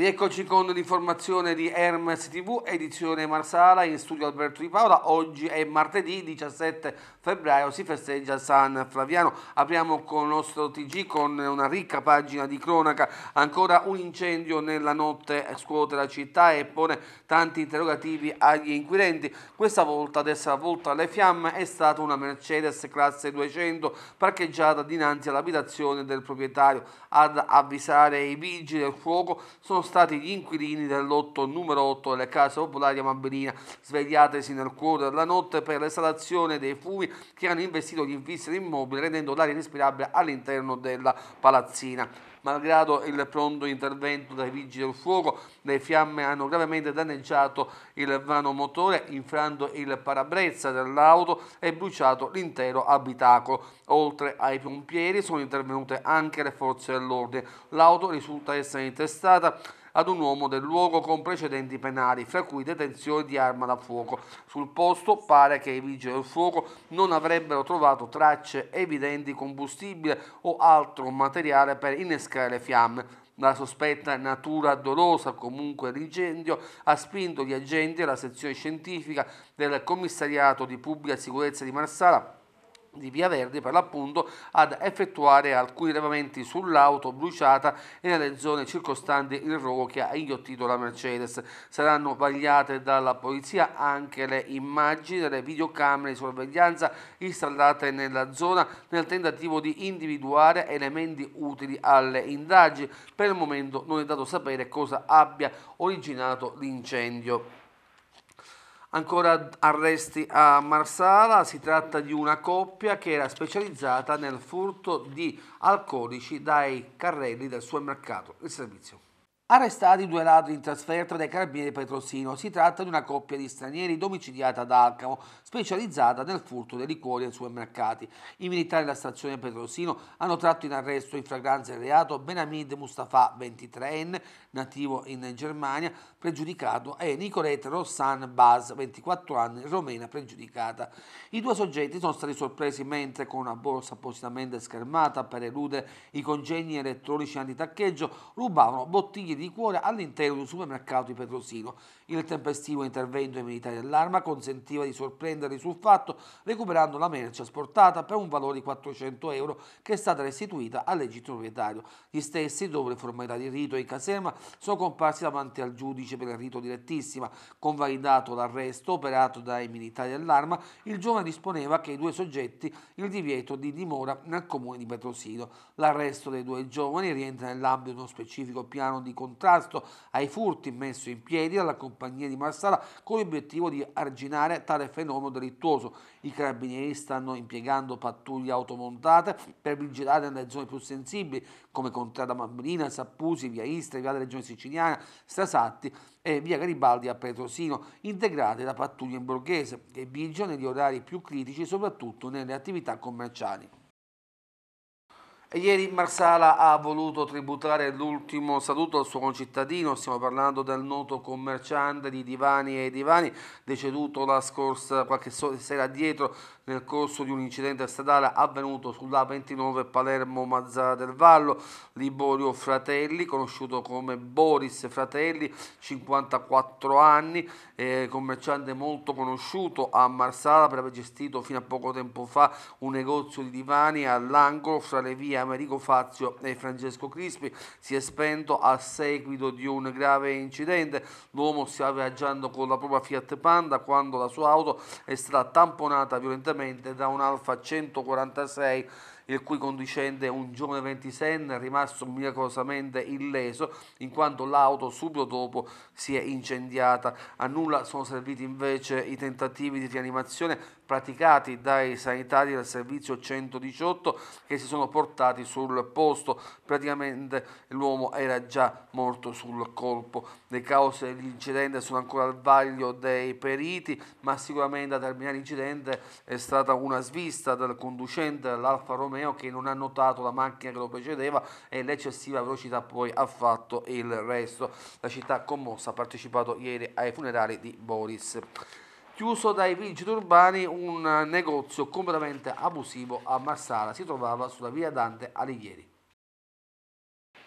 Rieccoci con l'informazione di Hermes TV, edizione Marsala, in studio Alberto Di Paola. Oggi è martedì 17 febbraio, si festeggia San Flaviano. Apriamo con il nostro TG con una ricca pagina di cronaca. Ancora un incendio nella notte eh, scuote la città e pone tanti interrogativi agli inquirenti. Questa volta, ad essere volta alle fiamme, è stata una Mercedes classe 200 parcheggiata dinanzi all'abitazione del proprietario. Ad avvisare i vigili del fuoco sono stati stati gli inquilini dell'otto numero 8 delle case popolari a Mabrina, svegliatesi nel cuore della notte per l'esalazione dei fumi che hanno investito gli infissi dell'immobile, rendendo l'aria respirabile all'interno della palazzina. Malgrado il pronto intervento dei vigili del fuoco, le fiamme hanno gravemente danneggiato il vano motore, infranto il parabrezza dell'auto e bruciato l'intero abitacolo. Oltre ai pompieri sono intervenute anche le forze dell'ordine. L'auto risulta essere intestata ad un uomo del luogo con precedenti penali, fra cui detenzione di arma da fuoco. Sul posto pare che i vigili del fuoco non avrebbero trovato tracce evidenti di combustibile o altro materiale per innescare le fiamme. La sospetta natura dolosa comunque l'incendio ha spinto gli agenti della sezione scientifica del commissariato di pubblica sicurezza di Marsala di Via Verde per l'appunto ad effettuare alcuni levamenti sull'auto bruciata e nelle zone circostanti il rogo che ha inghiottito la Mercedes. Saranno vagliate dalla polizia anche le immagini delle videocamere di sorveglianza installate nella zona nel tentativo di individuare elementi utili alle indagini. Per il momento non è dato sapere cosa abbia originato l'incendio. Ancora arresti a Marsala, si tratta di una coppia che era specializzata nel furto di alcolici dai carrelli del supermercato. Il servizio. Arrestati due ladri in trasferta dai carabinieri Petrosino, si tratta di una coppia di stranieri domiciliata ad Alcamo, specializzata nel furto dei liquori ai supermercati. I militari della stazione Petrosino hanno tratto in arresto in flagranza il reato Benamid Mustafa, 23enne, nativo in Germania, pregiudicato, e eh, Nicolette Rossan Baz, 24 anni, romena pregiudicata. I due soggetti sono stati sorpresi mentre con una borsa appositamente schermata per eludere i congegni elettronici antitaccheggio rubavano bottiglie di cuore all'interno di un supermercato di Petrosino. Il tempestivo intervento dei militari dell'arma consentiva di sorprenderli sul fatto recuperando la merce asportata per un valore di 400 euro che è stata restituita al legittimo proprietario. Gli stessi, dopo le formalità di rito e caserma, sono comparsi davanti al giudice per il rito direttissima. Convalidato l'arresto operato dai militari dell'arma, il giovane disponeva che i due soggetti il divieto di dimora nel comune di Petrosino. L'arresto dei due giovani rientra nell'ambito di uno specifico piano di contrasto ai furti messo in piedi dalla compagnia di Marsala con l'obiettivo di arginare tale fenomeno delittuoso i carabinieri stanno impiegando pattuglie automontate per vigilare nelle zone più sensibili, come Contrada Mambrina, Sappusi, via Istria, via della Regione Siciliana, Stasatti e via Garibaldi a Petrosino, integrate da pattuglie in borghese che vigilano negli orari più critici, soprattutto nelle attività commerciali. Ieri Marsala ha voluto tributare l'ultimo saluto al suo concittadino, stiamo parlando del noto commerciante di divani e divani, deceduto la scorsa qualche sera dietro nel corso di un incidente stradale avvenuto sulla 29 Palermo Mazzara del Vallo, Liborio Fratelli, conosciuto come Boris Fratelli, 54 anni, eh, commerciante molto conosciuto a Marsala per aver gestito fino a poco tempo fa un negozio di divani all'angolo fra le vie Amerigo Fazio e Francesco Crispi, si è spento a seguito di un grave incidente, l'uomo stava viaggiando con la propria Fiat Panda quando la sua auto è stata tamponata violentemente velocemente da un Alfa 146 il cui condiscende un giovane 26enne rimasto miracolosamente illeso in quanto l'auto subito dopo si è incendiata. A nulla sono serviti invece i tentativi di rianimazione praticati dai sanitari del servizio 118 che si sono portati sul posto. Praticamente l'uomo era già morto sul colpo. Le cause dell'incidente sono ancora al vaglio dei periti, ma sicuramente a terminare l'incidente è stata una svista del conducente dell'Alfa Romeo che non ha notato la macchina che lo precedeva e l'eccessiva velocità poi ha fatto il resto. La città commossa ha partecipato ieri ai funerali di Boris chiuso dai vigili urbani un negozio completamente abusivo a Marsala, si trovava sulla via Dante Alighieri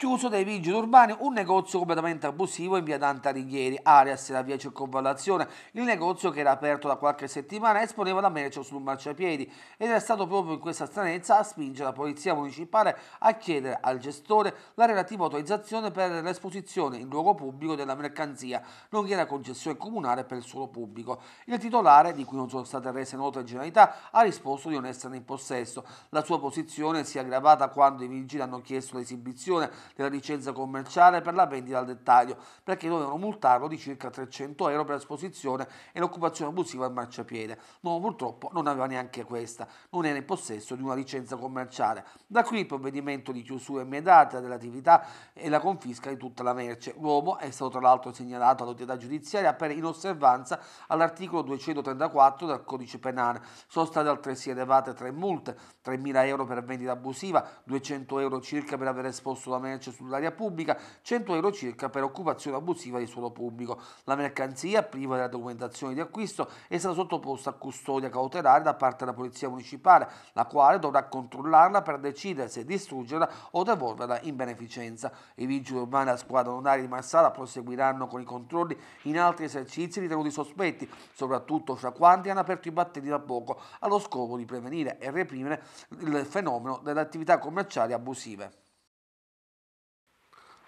chiuso dai vigili urbani un negozio completamente abusivo in via Dante Alighieri, area la via Circonvallazione. Il negozio che era aperto da qualche settimana esponeva la merce sul marciapiedi ed è stato proprio in questa stranezza a spingere la polizia municipale a chiedere al gestore la relativa autorizzazione per l'esposizione in luogo pubblico della mercanzia, nonché la concessione comunale per il suolo pubblico. Il titolare, di cui non sono state rese note generalità, ha risposto di non essere in possesso. La sua posizione si è aggravata quando i vigili hanno chiesto l'esibizione della licenza commerciale per la vendita al dettaglio, perché dovevano multarlo di circa 300 euro per esposizione e l'occupazione abusiva al marciapiede. L'uomo purtroppo non aveva neanche questa, non era in possesso di una licenza commerciale. Da qui il provvedimento di chiusura immediata dell'attività e la confisca di tutta la merce. L'uomo è stato tra l'altro segnalato all'autorità giudiziaria per inosservanza all'articolo 234 del codice penale. Sono state altresì elevate tre multe, 3.000 euro per vendita abusiva, 200 euro circa per aver esposto la merce commercio sull'aria pubblica, 100 euro circa per occupazione abusiva di suolo pubblico. La mercanzia, priva della documentazione di acquisto, è stata sottoposta a custodia cautelare da parte della Polizia Municipale, la quale dovrà controllarla per decidere se distruggerla o devolverla in beneficenza. I vigili urbani della squadra onoraria di Marsala proseguiranno con i controlli in altri esercizi ritenuti sospetti, soprattutto fra quanti hanno aperto i battenti da poco, allo scopo di prevenire e reprimere il fenomeno delle attività commerciali abusive.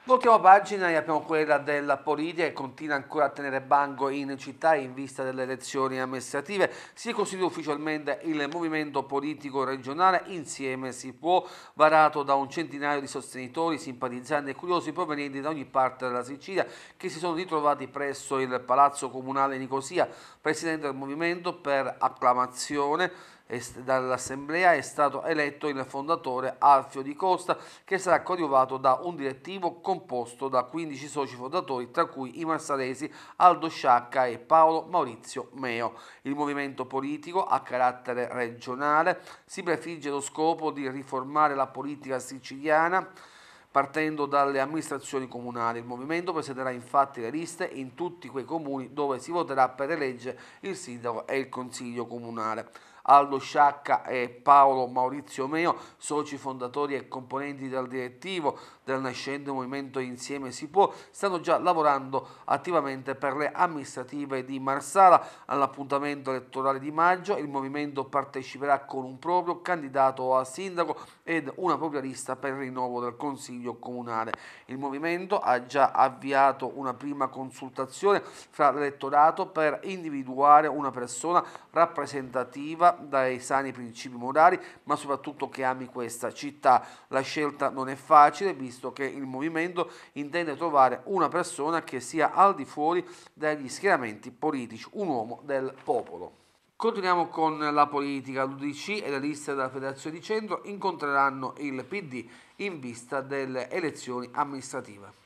L'ultima pagina e abbiamo quella della politica che continua ancora a tenere banco in città in vista delle elezioni amministrative. Si è costituito ufficialmente il movimento politico regionale Insieme si può, varato da un centinaio di sostenitori, simpatizzanti e curiosi provenienti da ogni parte della Sicilia che si sono ritrovati presso il Palazzo Comunale Nicosia. Presidente del movimento per acclamazione dall'assemblea è stato eletto il fondatore Alfio Di Costa che sarà coadiuvato da un direttivo composto da 15 soci fondatori tra cui i Massaresi, Aldo Sciacca e Paolo Maurizio Meo. Il movimento politico a carattere regionale si prefigge lo scopo di riformare la politica siciliana partendo dalle amministrazioni comunali. Il movimento presenterà infatti le liste in tutti quei comuni dove si voterà per eleggere il sindaco e il consiglio comunale. Aldo Sciacca e Paolo Maurizio Meo, soci fondatori e componenti del direttivo del nascente Movimento Insieme Si Può, stanno già lavorando attivamente per le amministrative di Marsala. All'appuntamento elettorale di maggio il Movimento parteciperà con un proprio candidato a sindaco ed una propria lista per il rinnovo del Consiglio Comunale. Il Movimento ha già avviato una prima consultazione fra l'elettorato per individuare una persona rappresentativa dai sani principi morali, ma soprattutto che ami questa città. La scelta non è facile, visto che il Movimento intende trovare una persona che sia al di fuori dagli schieramenti politici, un uomo del popolo. Continuiamo con la politica. L'UDC e la lista della Federazione di Centro incontreranno il PD in vista delle elezioni amministrative.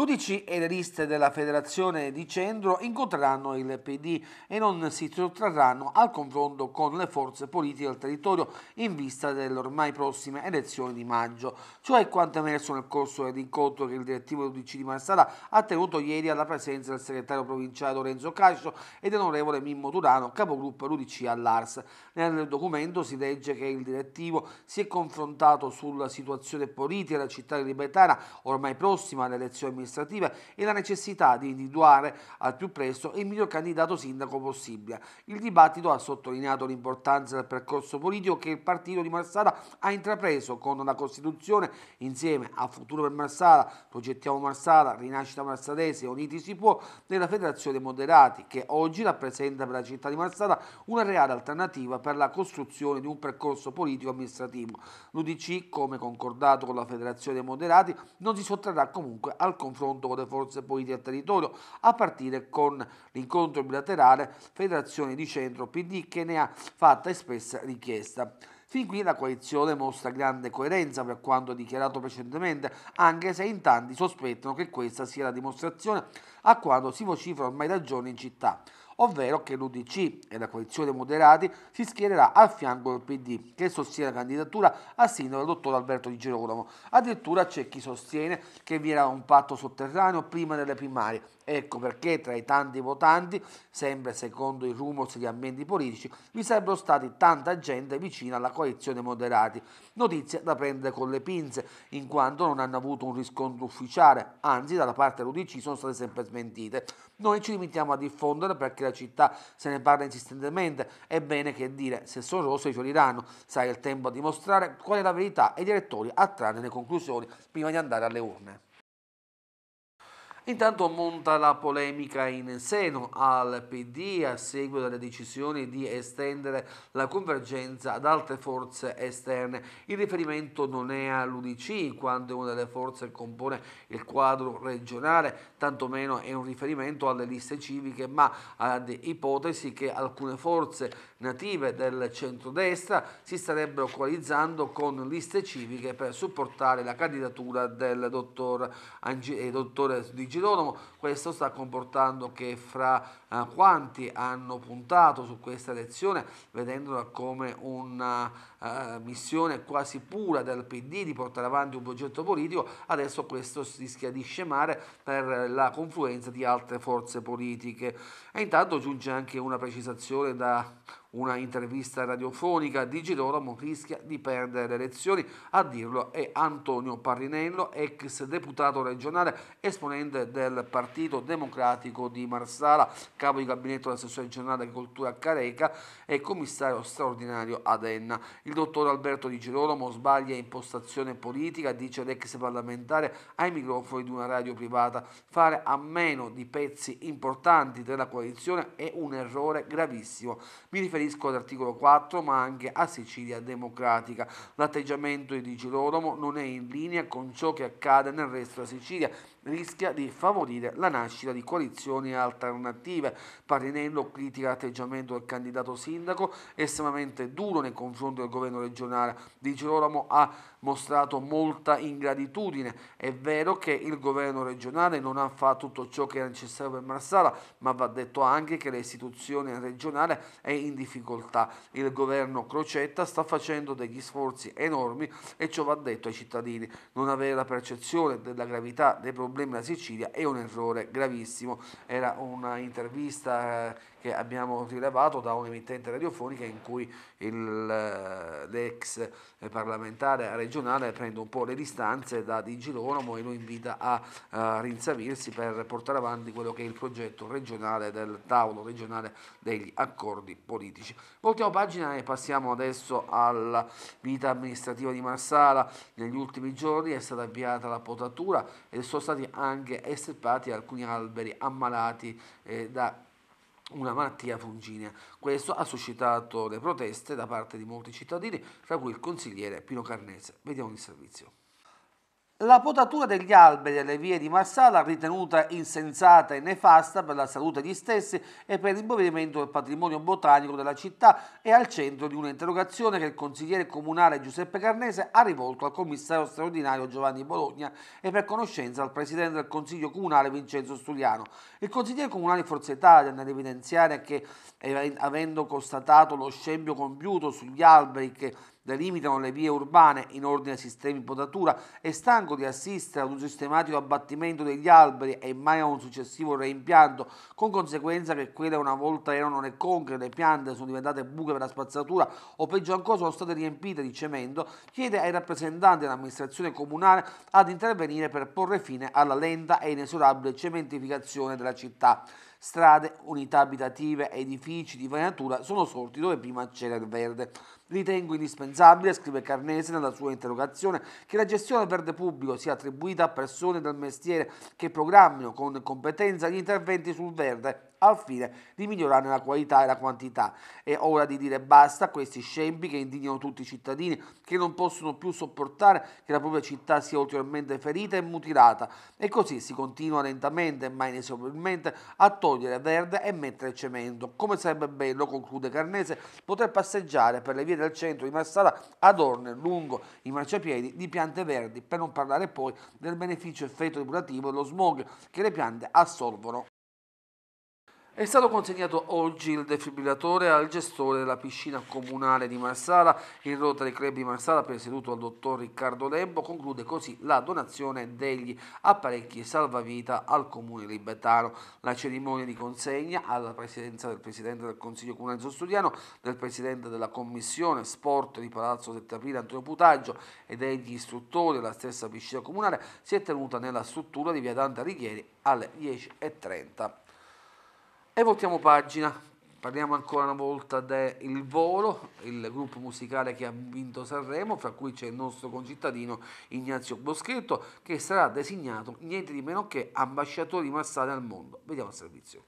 L'Udici e le liste della federazione di centro incontreranno il PD e non si sottrarranno al confronto con le forze politiche del territorio in vista delle ormai prossime elezioni di maggio. Ciò cioè è quanto emerso nel corso dell'incontro che il direttivo dell'Udici di Marsala ha tenuto ieri alla presenza del segretario provinciale Lorenzo Cascio e dell'onorevole Mimmo Turano, capogruppo dell'Udici all'Ars. Nel documento si legge che il direttivo si è confrontato sulla situazione politica della città di libertana ormai prossima alle elezioni amministrative amministrativa e la necessità di individuare al più presto il miglior candidato sindaco possibile. Il dibattito ha sottolineato l'importanza del percorso politico che il partito di Marsala ha intrapreso con la Costituzione insieme a Futuro per Marsala, Progettiamo Marsala, Rinascita Marsalese, Uniti si può, della Federazione Moderati che oggi rappresenta per la città di Marsala una reale alternativa per la costruzione di un percorso politico-amministrativo. L'UDC, come concordato con la Federazione Moderati, non si sottrarrà comunque al confronto confronto con le forze politiche del territorio, a partire con l'incontro bilaterale Federazione di Centro PD che ne ha fatta espressa richiesta. Fin qui la coalizione mostra grande coerenza per quanto dichiarato precedentemente, anche se in tanti sospettano che questa sia la dimostrazione a quanto si vocifera ormai da giorni in città ovvero che l'UDC e la coalizione moderati si schiererà al fianco del PD, che sostiene la candidatura a sindaco del dottor Alberto Di Girolamo. Addirittura c'è chi sostiene che vi era un patto sotterraneo prima delle primarie. Ecco perché tra i tanti votanti, sempre secondo i rumors di ambienti politici, vi sarebbero stati tanta gente vicina alla coalizione moderati. Notizie da prendere con le pinze, in quanto non hanno avuto un riscontro ufficiale, anzi dalla parte dell'Udc sono state sempre smentite. Noi ci limitiamo a diffondere perché la città se ne parla insistentemente. È bene che dire, se sono rosso i fioriranno, sarà il tempo a dimostrare qual è la verità e gli elettori a trarne le conclusioni prima di andare alle urne. Intanto monta la polemica in seno al PD a seguito delle decisioni di estendere la convergenza ad altre forze esterne. Il riferimento non è all'UDC, quando è una delle forze che compone il quadro regionale, tantomeno è un riferimento alle liste civiche, ma ad ipotesi che alcune forze native del centrodestra si starebbero coalizzando con liste civiche per supportare la candidatura del dottor, Ange- eh, dottore Di Girolamo. Questo sta comportando che fra eh, quanti hanno puntato su questa elezione, vedendola come una eh, missione quasi pura del PD di portare avanti un progetto politico, adesso questo rischia di scemare per la confluenza di altre forze politiche. E intanto giunge anche una precisazione da una intervista radiofonica di Girolamo rischia di perdere le elezioni, a dirlo è Antonio Parrinello, ex deputato regionale, esponente del Partito Democratico di Marsala, capo di gabinetto dell'assessore regionale agricoltura a Careca e commissario straordinario ad Enna. Il dottor Alberto Di Girolamo sbaglia impostazione politica, dice l'ex parlamentare ai microfoni di una radio privata. Fare a meno di pezzi importanti della coalizione è un errore gravissimo. Mi riferisco all'articolo 4, ma anche a Sicilia Democratica. L'atteggiamento di Di Girolamo non è in linea con ciò che accade nel resto della Sicilia, rischia di favorire la nascita di coalizioni alternative. Parinello critica l'atteggiamento del candidato sindaco estremamente duro nei confronti del governo governo regionale di Girolamo ha mostrato molta ingratitudine. È vero che il governo regionale non ha fatto tutto ciò che era necessario per Marsala, ma va detto anche che l'istituzione regionale è in difficoltà. Il governo Crocetta sta facendo degli sforzi enormi e ciò va detto ai cittadini. Non avere la percezione della gravità dei problemi della Sicilia è un errore gravissimo. Era un'intervista eh, che abbiamo rilevato da un'emittente radiofonica in cui il, eh, l'ex eh, parlamentare regionale regionale prende un po' le distanze da Di Girolamo e lo invita a uh, rinsavirsi per portare avanti quello che è il progetto regionale del tavolo regionale degli accordi politici. Voltiamo pagina e passiamo adesso alla vita amministrativa di Marsala. Negli ultimi giorni è stata avviata la potatura e sono stati anche estirpati alcuni alberi ammalati eh, da una malattia funginea. Questo ha suscitato le proteste da parte di molti cittadini, tra cui il consigliere Pino Carnese. Vediamo il servizio. La potatura degli alberi alle vie di Marsala, ritenuta insensata e nefasta per la salute degli stessi e per il movimento del patrimonio botanico della città, è al centro di un'interrogazione che il consigliere comunale Giuseppe Carnese ha rivolto al commissario straordinario Giovanni Bologna e per conoscenza al presidente del consiglio comunale Vincenzo Stuliano. Il consigliere comunale Forza Italia, nell'evidenziare che eh, avendo constatato lo scempio compiuto sugli alberi che delimitano le vie urbane in ordine ai sistemi di potatura e stanco di assistere ad un sistematico abbattimento degli alberi e mai a un successivo reimpianto, con conseguenza che quelle una volta erano le concre, le piante sono diventate buche per la spazzatura o peggio ancora sono state riempite di cemento, chiede ai rappresentanti dell'amministrazione comunale ad intervenire per porre fine alla lenta e inesorabile cementificazione della città. Strade, unità abitative, edifici di venatura sono sorti dove prima c'era il verde. Ritengo indispensabile, scrive Carnese nella sua interrogazione, che la gestione del verde pubblico sia attribuita a persone del mestiere che programmino con competenza gli interventi sul verde al fine di migliorare la qualità e la quantità. È ora di dire basta a questi scempi che indignano tutti i cittadini che non possono più sopportare che la propria città sia ulteriormente ferita e mutilata e così si continua lentamente ma inesorabilmente a togliere verde e mettere cemento. Come sarebbe bello, conclude Carnese, poter passeggiare per le vie convertire il centro di Marsala ad Orne lungo i marciapiedi di piante verdi, per non parlare poi del beneficio effetto depurativo dello smog che le piante assorbono è stato consegnato oggi il defibrillatore al gestore della piscina comunale di Marsala. Il Rotary Club di Marsala, presieduto dal dottor Riccardo Lembo, conclude così la donazione degli apparecchi salvavita al comune libertano. La cerimonia di consegna alla presidenza del presidente del Consiglio Comunale Zostudiano, del presidente della commissione sport di Palazzo 7 Aprile Antonio Putaggio e degli istruttori della stessa piscina comunale si è tenuta nella struttura di via Dante Righieri alle 10.30. E voltiamo pagina, parliamo ancora una volta del Volo, il gruppo musicale che ha vinto Sanremo, fra cui c'è il nostro concittadino Ignazio Boschetto, che sarà designato niente di meno che ambasciatore di Marsala al mondo. Vediamo il servizio.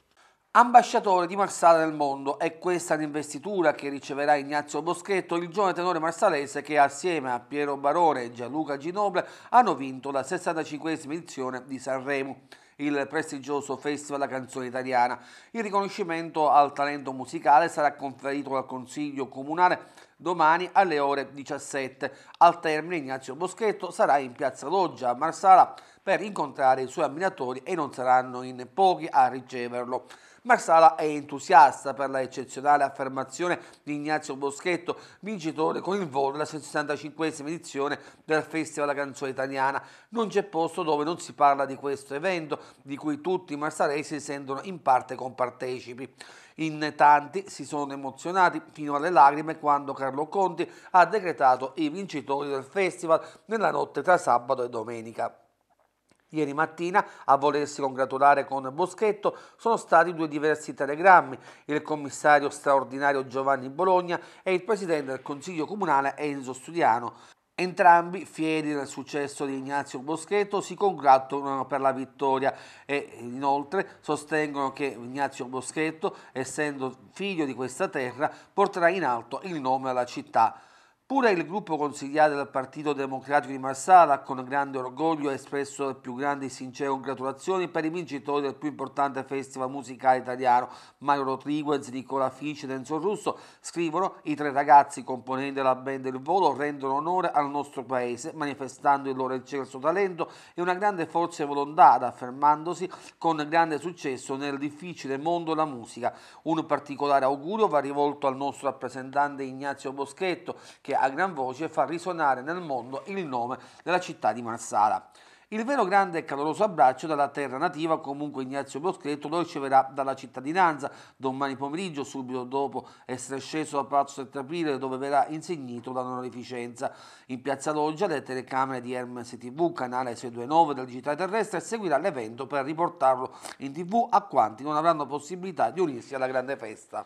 Ambasciatore di Marsala nel mondo è questa l'investitura che riceverà Ignazio Boschetto, il giovane tenore marsalese che assieme a Piero Barone e Gianluca Ginoble hanno vinto la 65esima edizione di Sanremo il prestigioso Festival della Canzone Italiana. Il riconoscimento al talento musicale sarà conferito dal Consiglio Comunale domani alle ore 17. Al termine Ignazio Boschetto sarà in Piazza Loggia a Marsala per incontrare i suoi ammiratori e non saranno in pochi a riceverlo. Marsala è entusiasta per la eccezionale affermazione di Ignazio Boschetto, vincitore con il volo della 65 edizione del Festival della Canzone Italiana. Non c'è posto dove non si parla di questo evento, di cui tutti i marsalesi si sentono in parte compartecipi. In tanti si sono emozionati fino alle lacrime quando Carlo Conti ha decretato i vincitori del festival nella notte tra sabato e domenica. Ieri mattina a volersi congratulare con Boschetto sono stati due diversi telegrammi, il commissario straordinario Giovanni Bologna e il presidente del Consiglio Comunale Enzo Studiano. Entrambi, fieri del successo di Ignazio Boschetto, si congratulano per la vittoria e inoltre sostengono che Ignazio Boschetto, essendo figlio di questa terra, porterà in alto il nome alla città. Pure il gruppo consigliare del Partito Democratico di Marsala con grande orgoglio ha espresso le più grandi e sincere congratulazioni per i vincitori del più importante festival musicale italiano. Mario Rodriguez, Nicola Fici ed Enzo Russo scrivono i tre ragazzi componenti la band Il Volo rendono onore al nostro paese manifestando il loro eccelso talento e una grande forza e volontà affermandosi con grande successo nel difficile mondo della musica. Un particolare augurio va rivolto al nostro rappresentante Ignazio Boschetto che che a gran voce fa risuonare nel mondo il nome della città di Marsala. Il vero grande e caloroso abbraccio dalla terra nativa, comunque Ignazio Boschetto, lo riceverà dalla cittadinanza domani pomeriggio, subito dopo essere sceso da Palazzo 7 aprile, dove verrà insignito dall'onorificenza. In Piazza Loggia, le telecamere di Hermes TV, canale 629 del Digitale Terrestre, seguirà l'evento per riportarlo in TV a quanti non avranno possibilità di unirsi alla grande festa.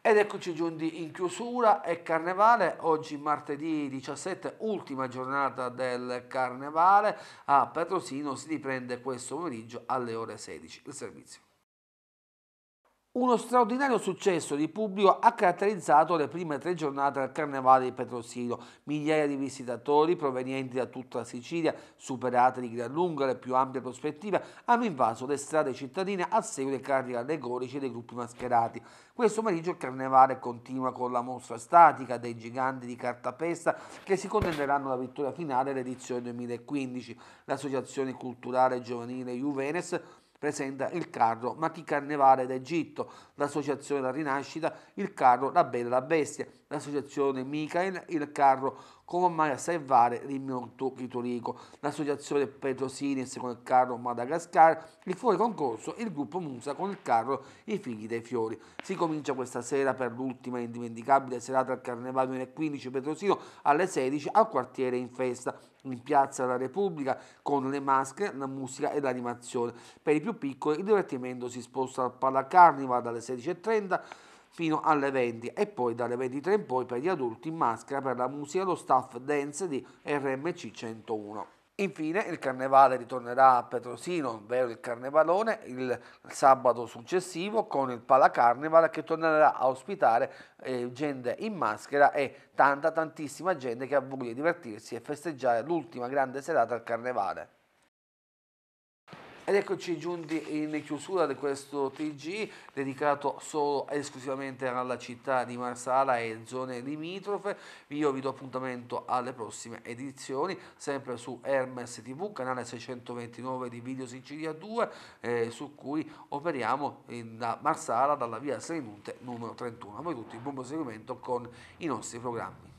Ed eccoci giunti in chiusura, è carnevale, oggi martedì 17, ultima giornata del carnevale, a Petrosino si riprende questo pomeriggio alle ore 16 il servizio. Uno straordinario successo di pubblico ha caratterizzato le prime tre giornate del Carnevale di Petrosino. Migliaia di visitatori provenienti da tutta la Sicilia, superate di gran lunga le più ampie prospettive, hanno invaso le strade cittadine a seguito dei carri allegorici dei gruppi mascherati. Questo pomeriggio il Carnevale continua con la mostra statica dei giganti di cartapesta che si contenderanno la vittoria finale dell'edizione 2015. L'associazione culturale giovanile Juvenes presenta il carro Maticarnevale d'Egitto, l'associazione La Rinascita, il carro La Bella la Bestia, l'associazione Michael, il carro Come mai a salvare Rimiontù Ritorico, l'associazione Petrosinis con il carro Madagascar, il fuori concorso, il gruppo Musa con il carro I figli dei fiori. Si comincia questa sera per l'ultima indimenticabile serata al Carnevale 2015 Petrosino alle 16 al quartiere in festa in Piazza della Repubblica con le maschere, la musica e l'animazione. Per i più piccoli il divertimento si sposta al Palacarnival dalle 16.30 fino alle 20 e poi dalle 23 in poi per gli adulti in maschera per la Museo lo Staff Dance di RMC 101. Infine il carnevale ritornerà a Petrosino, ovvero il carnevalone, il sabato successivo con il Pala Carnival che tornerà a ospitare eh, gente in maschera e tanta tantissima gente che ha voglia di divertirsi e festeggiare l'ultima grande serata al carnevale. Ed eccoci giunti in chiusura di questo TG dedicato solo e esclusivamente alla città di Marsala e zone limitrofe. Io vi do appuntamento alle prossime edizioni, sempre su Hermes TV, canale 629 di Video Sicilia 2, eh, su cui operiamo in, da Marsala, dalla via Serenunte numero 31. A voi tutti buon proseguimento con i nostri programmi.